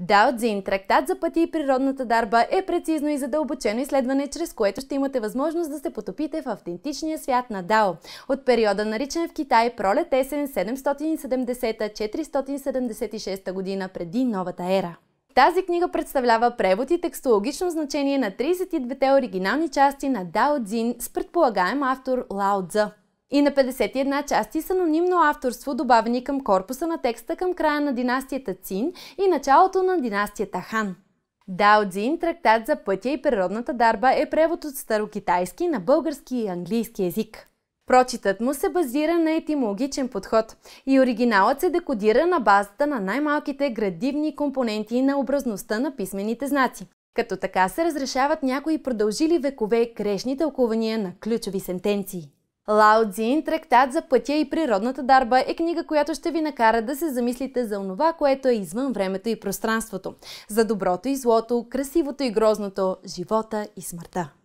Дао Дзин, трактат за пъти и природната дарба е прецизно и задълбочено изследване, чрез което ще имате възможност да се потопите в автентичния свят на Дао. От периода наричан в Китай пролет-есен 770-476 година преди новата ера. Тази книга представлява превод и текстологично значение на 32-те оригинални части на Дао Дзин с предполагаем автор Лао Цзъ и на 51 части с анонимно авторство, добавени към корпуса на текста към края на династията Цин и началото на династията Хан. Дао Цзин, трактат за пътя и природната дарба е превод от старокитайски на български и английски език. Прочитът му се базира на етимологичен подход и оригиналът се декодира на базата на най-малките градивни компоненти на образността на писмените знаци. Като така се разрешават някои продължили векове грешни тълкувания на ключови сентенции. Лао Цзин, Трактат за пътя и природната дарба е книга, която ще ви накара да се замислите за онова, което е извън времето и пространството. За доброто и злото, красивото и грозното, живота и смъртта.